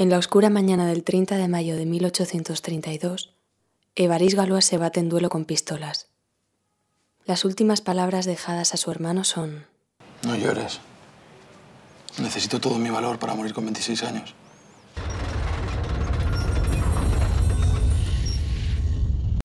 En la oscura mañana del 30 de mayo de 1832, Evaris Galois se bate en duelo con pistolas. Las últimas palabras dejadas a su hermano son... No llores. Necesito todo mi valor para morir con 26 años.